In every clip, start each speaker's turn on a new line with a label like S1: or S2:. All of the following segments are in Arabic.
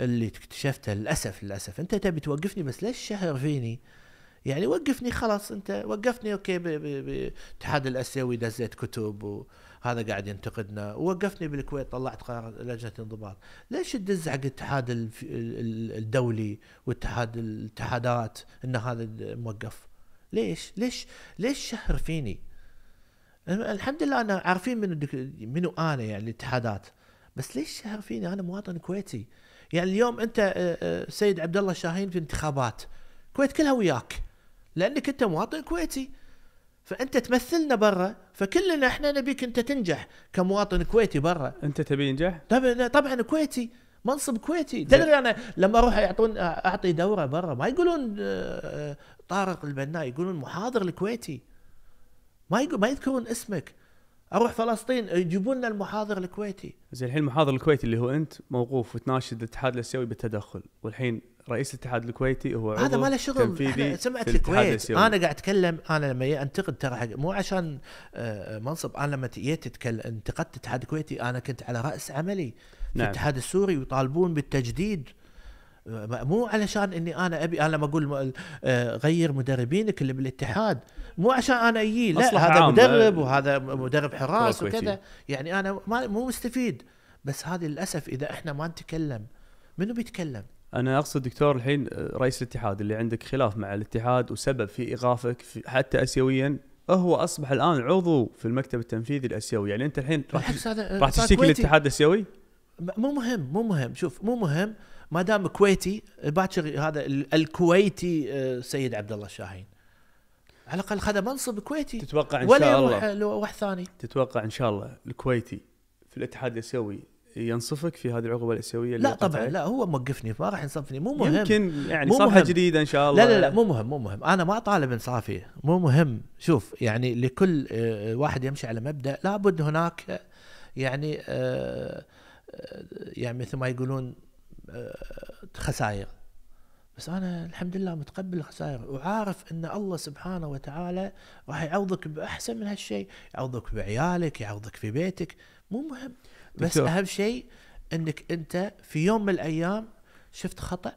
S1: اللي اكتشفتها للاسف للاسف انت تبي توقفني بس ليش شهر فيني؟ يعني وقفني خلاص انت وقفتني اوكي بالاتحاد الاسيوي دزيت كتب وهذا قاعد ينتقدنا ووقفني بالكويت طلعت قرار لجنه انضباط ليش تدز حق الاتحاد الدولي واتحاد الاتحادات ان هذا موقف ليش ليش ليش شهر فيني الحمد لله انا عارفين منو منو انا يعني الاتحادات بس ليش شهر فيني انا مواطن كويتي يعني اليوم انت آه، آه، سيد عبد الله الشاهين في انتخابات الكويت كلها وياك لانك انت مواطن كويتي فانت تمثلنا برا فكلنا احنا نبيك انت تنجح كمواطن كويتي برا انت تبي ينجح؟ طبعا طبعا كويتي منصب كويتي تدري انا لما اروح يعطون اعطي دوره برا ما يقولون آه، طارق البناء يقولون محاضر الكويتي ما ما يذكرون اسمك اروح فلسطين يجيبوا لنا المحاضر الكويتي
S2: زين الحين المحاضر الكويتي اللي هو انت موقوف وتناشد الاتحاد الاسيوي بالتدخل والحين رئيس الاتحاد الكويتي هو عضو هذا ما له شغل احنا سمعت الكويت انا قاعد
S1: اتكلم انا لما انتقد ترى مو عشان آه، منصب انا لما جيت انتقدت الاتحاد الكويتي انا كنت على راس عملي في نعم. الاتحاد السوري ويطالبون بالتجديد مو علشان اني انا ابي انا لما اقول آه، غير مدربينك اللي بالاتحاد مو عشان انا اجي لا هذا مدرب وهذا مدرب حراس وكذا يعني انا ما مو مستفيد بس هذه للاسف اذا احنا ما نتكلم منو بيتكلم؟
S2: انا اقصد دكتور الحين آه، رئيس الاتحاد اللي عندك خلاف مع الاتحاد وسبب في ايقافك حتى اسيويا هو اصبح الان عضو في المكتب التنفيذي الاسيوي يعني انت الحين راح آه، راح تشتكي الاتحاد الاسيوي؟ مو مهم مو مهم شوف مو مهم
S1: ما دام كويتي باكر هذا الكويتي آه، سيد عبد الله الشاهين على الاقل خذ منصب كويتي
S2: تتوقع ان شاء الله
S1: ولا واحد ثاني
S2: تتوقع ان شاء الله الكويتي في الاتحاد الاسيوي ينصفك في هذه العقوبه الاسيويه اللي لا طبعا لا
S1: هو موقفني ما راح ينصفني مو مهم يمكن يعني مو صفحه مهم. جديده ان شاء الله لا لا لا مو مهم مو مهم انا ما طالب انصافي مو مهم شوف يعني لكل آه، آه، واحد يمشي على مبدا لابد هناك يعني آه آه، يعني مثل ما يقولون آه، خسائر بس انا الحمد لله متقبل الخسائر وعارف ان الله سبحانه وتعالى راح يعوضك باحسن من هالشيء يعوضك بعيالك يعوضك في بيتك مو مهم بس دكتور. اهم شيء انك انت في يوم من الايام شفت خطا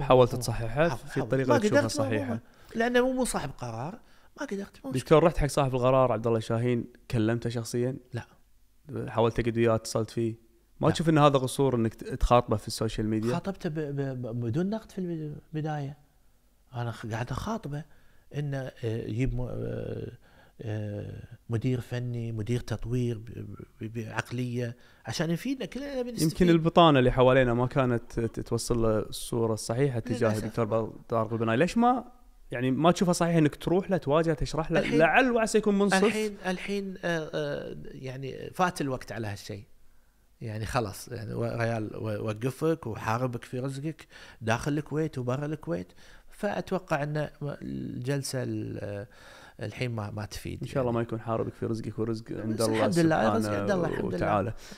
S2: حاولت تصححه في الطريقه اللي تشوفها صحيحه
S1: لانه مو مو صاحب قرار ما قدرت دكتور
S2: رحت حق صاحب القرار عبد الله شاهين كلمته شخصيا؟ لا حاولت اجد وياه اتصلت فيه ما نعم. تشوف ان هذا قصور انك تخاطبه في السوشيال ميديا؟
S1: خاطبته ب... ب... بدون نقد في البدايه انا قاعد اخاطبه انه آه، يجيب آه، آه، مدير فني مدير
S2: تطوير بعقليه عشان
S1: يفيدنا كلنا بنستفيد يمكن
S2: البطانه اللي حوالينا ما كانت توصل له الصوره الصحيحه تجاه الدكتور طارق البناي ليش ما يعني ما تشوفها صحيح انك تروح له تواجهه تشرح له لعل وعسى يكون منصف الحين
S1: الحين آه، آه، يعني فات الوقت على هالشيء يعني خلاص
S2: يعني ريال وقفك
S1: وحاربك في رزقك داخل الكويت وبرا الكويت فاتوقع ان
S2: الجلسه آه، الحين ما ما تفيد ان شاء الله يعني. ما يكون حاربك في رزقك ورزق عند الله الحمد لله رزق عند الله الحمد لله